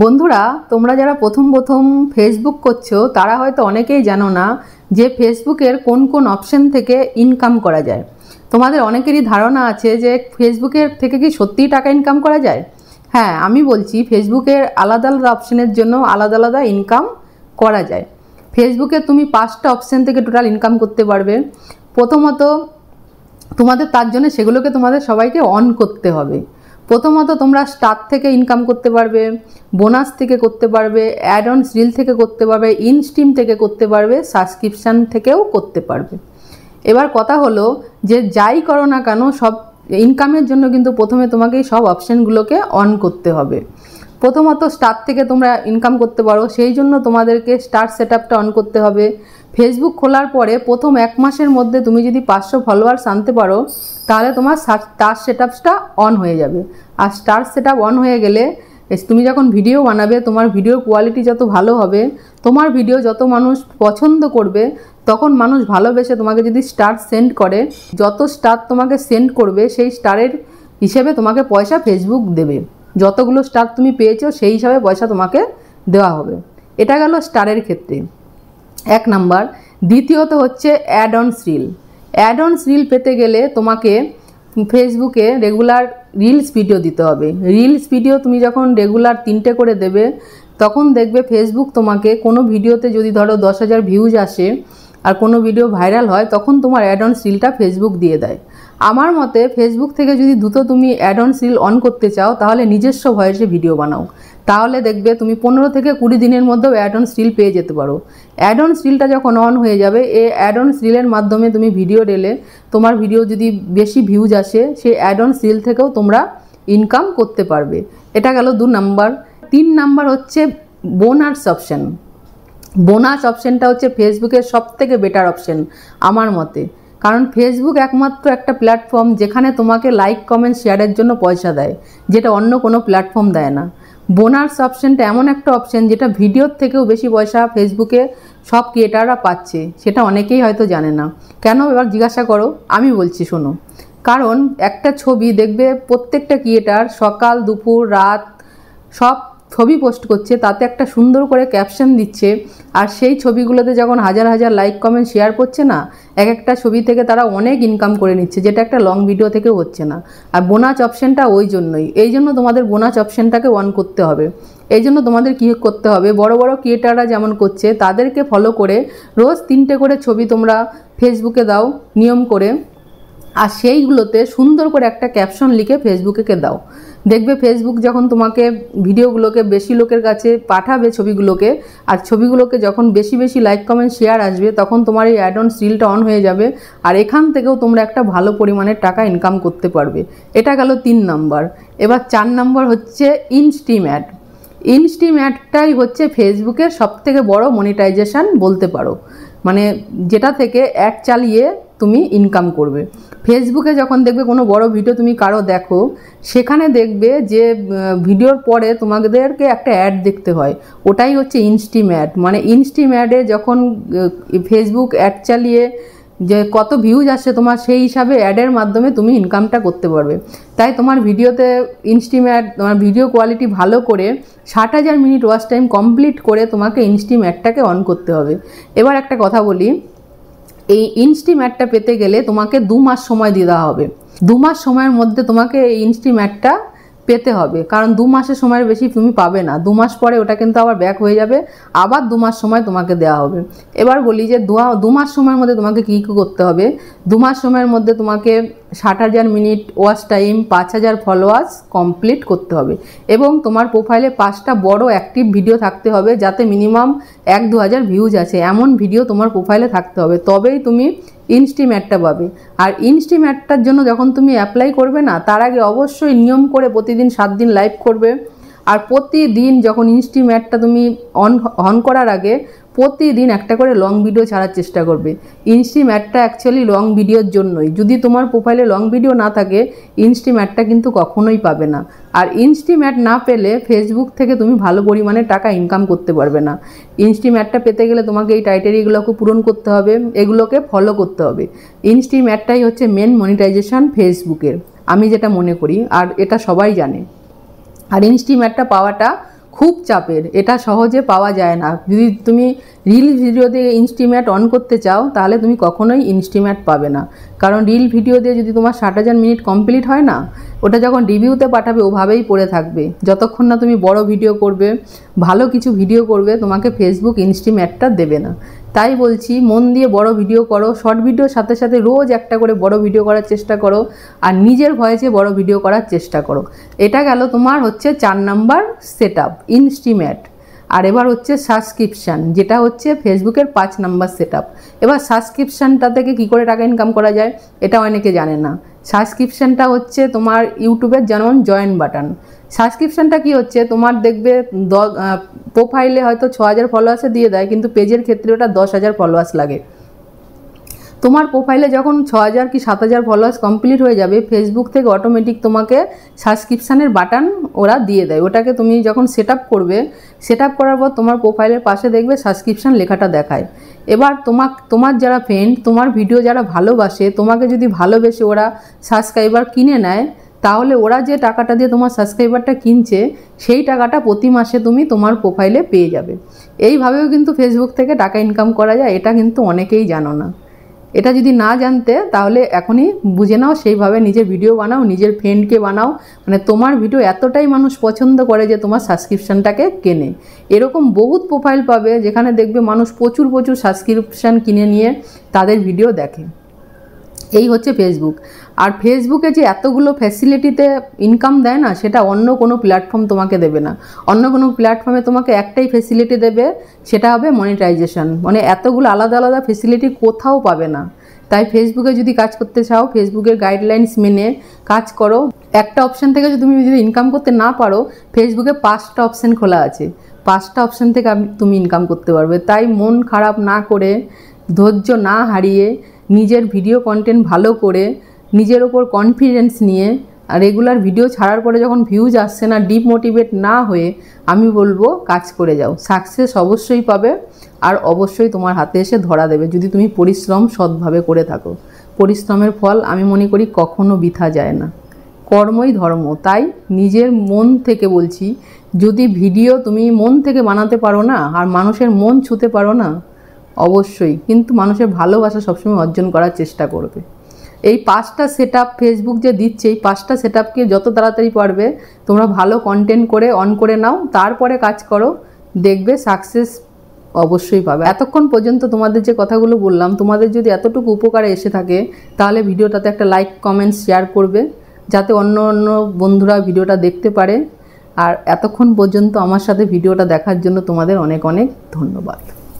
বন্ধুরা তোমরা যারা প্রথম প্রথম ফেসবুক করছো তারা হয়তো অনেকেই জানো না যে ফেসবুকের কোন কোন অপশন থেকে ইনকাম করা যায় তোমাদের অনেকেরই ধারণা আছে যে ফেসবুকের থেকে কি সত্যিই টাকা ইনকাম করা যায় হ্যাঁ আমি বলছি ফেসবুকের আলাদা আলাদা অপশনের জন্য আলাদা আলাদা ইনকাম করা যায় ফেসবুকে তুমি পাঁচটা অপশন থেকে টোটাল ইনকাম করতে পারবে প্রথমত তোমাদের তার জন্য সেগুলোকে তোমাদের সবাইকে অন করতে হবে প্রথমত তোমরা স্টার থেকে ইনকাম করতে পারবে বোনাস থেকে করতে পারবে অ্যাড অন রিল থেকে করতে পারবে ইনস্ট্রিম থেকে করতে পারবে সাবস্ক্রিপশান থেকেও করতে পারবে এবার কথা হলো যে যাই করো না কেন সব ইনকামের জন্য কিন্তু প্রথমে তোমাকে সব অপশানগুলোকে অন করতে হবে প্রথমত স্টার থেকে তোমরা ইনকাম করতে পারো সেই জন্য তোমাদেরকে স্টার সেট অন করতে হবে ফেসবুক খোলার পরে প্রথম এক মাসের মধ্যে তুমি যদি পাঁচশো ফলোয়ার্স আনতে পারো তাহলে তোমার স্টার সেট অন হয়ে যাবে আর স্টার সেট অন হয়ে গেলে তুমি যখন ভিডিও বানাবে তোমার ভিডিও কোয়ালিটি যত ভালো হবে তোমার ভিডিও যত মানুষ পছন্দ করবে তখন মানুষ ভালোবেসে তোমাকে যদি স্টার সেন্ড করে যত স্টার তোমাকে সেন্ড করবে সেই স্টারের হিসেবে তোমাকে পয়সা ফেসবুক দেবে যতগুলো স্টার তুমি পেয়েছো সেই হিসাবে পয়সা তোমাকে দেওয়া হবে এটা গেল স্টারের ক্ষেত্রে এক নাম্বার দ্বিতীয়ত হচ্ছে ad on reel ad on reel পেতে গেলে তোমাকে ফেসবুকে রেগুলার রিলস ভিডিও দিতে হবে রিলস ভিডিও তুমি যখন রেগুলার তিনটে করে দেবে তখন দেখবে ফেসবুক তোমাকে কোনো ভিডিওতে যদি ধরো দশ হাজার ভিউজ আসে আর কোনো ভিডিও ভাইরাল হয় তখন তোমার অ্যাড অন রিলটা ফেসবুক দিয়ে দেয় আমার মতে ফেসবুক থেকে যদি দ্রুত তুমি অ্যাড অন সিল অন করতে চাও তাহলে নিজস্ব ভয়েসে ভিডিও বানাও তাহলে দেখবে তুমি পনেরো থেকে কুড়ি দিনের মধ্যেও অ্যাড অন স্টিল পেয়ে যেতে পারো অ্যাড অন স্টিলটা যখন অন হয়ে যাবে এ অ্যাড অন স্টিলের মাধ্যমে তুমি ভিডিও ডেলে তোমার ভিডিও যদি বেশি ভিউজ আসে সেই অ্যাড অন স্টিল থেকেও তোমরা ইনকাম করতে পারবে এটা গেল দু নাম্বার তিন নাম্বার হচ্ছে বোনার্স অপশান বোনাস অপশানটা হচ্ছে ফেসবুকের সব থেকে বেটার অপশান আমার মতে কারণ ফেসবুক একমাত্র একটা প্ল্যাটফর্ম যেখানে তোমাকে লাইক কমেন্ট শেয়ারের জন্য পয়সা দেয় যেটা অন্য কোনো প্ল্যাটফর্ম দেয় না বোনার্স অপশানটা এমন একটা অপশান যেটা ভিডিওর থেকেও বেশি পয়সা ফেসবুকে সব ক্রিয়েটাররা পাচ্ছে সেটা অনেকেই হয়তো জানে না কেন এবার জিজ্ঞাসা করো আমি বলছি শোনো কারণ একটা ছবি দেখবে প্রত্যেকটা ক্রিয়েটার সকাল দুপুর রাত সব ছবি পোস্ট করছে তাতে একটা সুন্দর করে ক্যাপশন দিচ্ছে আর সেই ছবিগুলোতে যখন হাজার হাজার লাইক কমেন্ট শেয়ার করছে না এক একটা ছবি থেকে তারা অনেক ইনকাম করে নিচ্ছে যেটা একটা লং ভিডিও থেকে হচ্ছে না আর বোনাস অপশানটা ওই জন্যই এই জন্য তোমাদের বোনাস অপশানটাকে অন করতে হবে এই জন্য তোমাদের কী করতে হবে বড় বড় ক্রিয়েটাররা যেমন করছে তাদেরকে ফলো করে রোজ তিনটে করে ছবি তোমরা ফেসবুকে দাও নিয়ম করে আর সেইগুলোতে সুন্দর করে একটা ক্যাপশন লিখে ফেসবুকে দাও দেখবে ফেসবুক যখন তোমাকে ভিডিওগুলোকে বেশি লোকের কাছে পাঠাবে ছবিগুলোকে আর ছবিগুলোকে যখন বেশি বেশি লাইক কমেন্ট শেয়ার আসবে তখন তোমার এই অ্যাড অন সিলটা অন হয়ে যাবে আর এখান থেকেও তোমরা একটা ভালো পরিমাণের টাকা ইনকাম করতে পারবে এটা গেল তিন নাম্বার এবার চার নাম্বার হচ্ছে ইনস্টিম অ্যাড ইনস্টিম অ্যাডটাই হচ্ছে ফেসবুকের সবথেকে বড় মনিটাইজেশান বলতে পারো মানে যেটা থেকে এক চালিয়ে তুমি ইনকাম করবে ফেসবুকে যখন দেখবে কোনো বড় ভিডিও তুমি কারো দেখো সেখানে দেখবে যে ভিডিওর পরে তোমাদেরকে একটা অ্যাড দেখতে হয় ওটাই হচ্ছে ইনস্টিম অ্যাড মানে ইনস্টিম অ্যাডে যখন ফেসবুক অ্যাড চালিয়ে যে কত ভিউজ আসছে তোমার সেই হিসাবে অ্যাডের মাধ্যমে তুমি ইনকামটা করতে পারবে তাই তোমার ভিডিওতে ইনস্টিম অ্যাড তোমার ভিডিও কোয়ালিটি ভালো করে ষাট হাজার মিনিট ওয়াশ টাইম কমপ্লিট করে তোমাকে ইনস্টিম অ্যাডটাকে অন করতে হবে এবার একটা কথা বলি এই ইনস্টিম অ্যাডটা পেতে গেলে তোমাকে দু মাস সময় দিয়ে দেওয়া হবে দু মাস সময়ের মধ্যে তোমাকে এই ইনস্টিম অ্যাডটা পেতে হবে কারণ দু মাসের সময়ের বেশি তুমি পাবে না দু মাস পরে ওটা কিন্তু আবার ব্যাক হয়ে যাবে আবার দু মাস সময় তোমাকে দেওয়া হবে এবার বলি যে দু মাস সময়ের মধ্যে তোমাকে কী কী করতে হবে দু মাস সময়ের মধ্যে তোমাকে ষাট হাজার মিনিট ওয়াচ টাইম পাঁচ হাজার ফলোয়ার্স কমপ্লিট করতে হবে এবং তোমার প্রোফাইলে পাঁচটা বড় অ্যাক্টিভ ভিডিও থাকতে হবে যাতে মিনিমাম এক দু হাজার ভিউজ আছে এমন ভিডিও তোমার প্রোফাইলে থাকতে হবে তবেই তুমি ইনস্টি ম্যাটটা পাবে আর ইনস্টি ম্যাটটার জন্য যখন তুমি অ্যাপ্লাই করবে না তার আগে অবশ্যই নিয়ম করে প্রতিদিন সাত দিন লাইভ করবে আর প্রতিদিন যখন ইনস্টি ম্যাটটা তুমি অন অন করার আগে প্রতিদিন একটা করে লং ভিডিও ছাড়ার চেষ্টা করবে ইনস্ট্রিম অ্যাডটা অ্যাকচুয়ালি লং ভিডিওর জন্যই যদি তোমার প্রোফাইলে লং ভিডিও না থাকে ইনস্ট্রিম অ্যাডটা কিন্তু কখনোই পাবে না আর ইনস্ট্রিম অ্যাড না পেলে ফেসবুক থেকে তুমি ভালো পরিমাণে টাকা ইনকাম করতে পারবে না ইনস্ট্রিম অ্যাডটা পেতে গেলে তোমাকে এই টাইটেরিয়াগুলোকে পূরণ করতে হবে এগুলোকে ফলো করতে হবে ইনস্ট্রিম অ্যাডটাই হচ্ছে মেন মনিটাইজেশন ফেসবুকের আমি যেটা মনে করি আর এটা সবাই জানে আর ইনস্ট্রিম অ্যাডটা পাওয়াটা খুব চাপের এটা সহজে পাওয়া যায় না যদি তুমি রিল ভিডিও দিয়ে ইনস্টিমেট অন করতে চাও তাহলে তুমি কখনোই ইনস্টিমেট পাবে না কারণ রিল ভিডিও দিয়ে যদি তোমার ষাট হাজার মিনিট কমপ্লিট হয় না ওটা যখন রিভিউতে পাঠাবে ওভাবেই পড়ে থাকবে যতক্ষণ না তুমি বড় ভিডিও করবে ভালো কিছু ভিডিও করবে তোমাকে ফেসবুক ইনস্টিম্যাটটা দেবে না তাই বলছি মন দিয়ে বড় ভিডিও করো শর্ট ভিডিওর সাথে সাথে রোজ একটা করে বড় ভিডিও করার চেষ্টা করো আর নিজের ভয়েসে বড় ভিডিও করার চেষ্টা করো এটা গেল তোমার হচ্ছে চার নাম্বার সেট আপ ইনস্টিম্যাট আর এবার হচ্ছে সাবস্ক্রিপশান যেটা হচ্ছে ফেসবুকের পাঁচ নাম্বার সেট আপ এবার সাবস্ক্রিপশানটা থেকে কী করে টাকা ইনকাম করা যায় এটা অনেকে জানে না সাবস্ক্রিপশানটা হচ্ছে তোমার ইউটিউবের যেমন জয়েন বাটন সাবস্ক্রিপশানটা কি হচ্ছে তোমার দেখবে প্রোফাইলে হয়তো ছ হাজার ফলোয়ার্সে দিয়ে দেয় কিন্তু পেজের ক্ষেত্রে ওটা দশ হাজার ফলোয়ার্স লাগে তোমার প্রোফাইলে যখন ছ হাজার কি সাত হাজার ফলোয়ার্স কমপ্লিট হয়ে যাবে ফেসবুক থেকে অটোমেটিক তোমাকে সাবস্ক্রিপশানের বাটন ওরা দিয়ে দেয় ওটাকে তুমি যখন সেট করবে সেট করার পর তোমার প্রোফাইলের পাশে দেখবে সাবস্ক্রিপশান লেখাটা দেখায় এবার তোমাক তোমার যারা ফ্রেন্ড তোমার ভিডিও যারা ভালোবাসে তোমাকে যদি ভালোবেসে ওরা সাবস্ক্রাইবার কিনে নেয় তাহলে ওরা যে টাকাটা দিয়ে তোমার সাবস্ক্রাইবারটা কিনছে সেই টাকাটা প্রতি মাসে তুমি তোমার প্রোফাইলে পেয়ে যাবে এইভাবেও কিন্তু ফেসবুক থেকে টাকা ইনকাম করা যায় এটা কিন্তু অনেকেই জানো না এটা যদি না জানতে তাহলে এখনই বুঝে নাও সেইভাবে নিজে ভিডিও বানাও নিজের ফ্রেন্ডকে বানাও মানে তোমার ভিডিও এতটাই মানুষ পছন্দ করে যে তোমার সাবস্ক্রিপশানটাকে কেনে এরকম বহুত প্রোফাইল পাবে যেখানে দেখবে মানুষ প্রচুর প্রচুর সাবস্ক্রিপশান কিনে নিয়ে তাদের ভিডিও দেখে এই হচ্ছে ফেসবুক আর ফেসবুকে যে এতগুলো ফ্যাসিলিটিতে ইনকাম দেয় না সেটা অন্য কোনো প্ল্যাটফর্ম তোমাকে দেবে না অন্য কোনো প্ল্যাটফর্মে তোমাকে একটাই ফেসিলিটি দেবে সেটা হবে মনিটাইজেশন মানে এতগুলো আলাদা আলাদা ফেসিলিটি কোথাও পাবে না তাই ফেসবুকে যদি কাজ করতে চাও ফেসবুকের গাইডলাইন্স মেনে কাজ করো একটা অপশান থেকে যদি তুমি যদি ইনকাম করতে না পারো ফেসবুকে পাঁচটা অপশান খোলা আছে পাঁচটা অপশান থেকে আমি তুমি ইনকাম করতে পারবে তাই মন খারাপ না করে ধৈর্য না হারিয়ে নিজের ভিডিও কন্টেন্ট ভালো করে নিজের ওপর কনফিডেন্স নিয়ে রেগুলার ভিডিও ছাড়ার পরে যখন ভিউজ আসছে না ডিমোটিভেট না হয়ে আমি বলবো কাজ করে যাও সাকসেস অবশ্যই পাবে আর অবশ্যই তোমার হাতে এসে ধরা দেবে যদি তুমি পরিশ্রম সৎভাবে করে থাকো পরিশ্রমের ফল আমি মনে করি কখনো বৃথা যায় না কর্মই ধর্ম তাই নিজের মন থেকে বলছি যদি ভিডিও তুমি মন থেকে বানাতে পারো না আর মানুষের মন ছুতে পারো না অবশ্যই কিন্তু মানুষের ভালোবাসা সবসময় অর্জন করার চেষ্টা করবে এই পাঁচটা সেট ফেসবুক যে দিচ্ছে এই পাঁচটা সেট যত তাড়াতাড়ি পারবে তোমরা ভালো কন্টেন্ট করে অন করে নাও তারপরে কাজ করো দেখবে সাকসেস অবশ্যই পাবে এতক্ষণ পর্যন্ত তোমাদের যে কথাগুলো বললাম তোমাদের যদি এতটুকু উপকারে এসে থাকে তাহলে ভিডিওটাতে একটা লাইক কমেন্ট শেয়ার করবে যাতে অন্য অন্য বন্ধুরা ভিডিওটা দেখতে পারে আর এতক্ষণ পর্যন্ত আমার সাথে ভিডিওটা দেখার জন্য তোমাদের অনেক অনেক ধন্যবাদ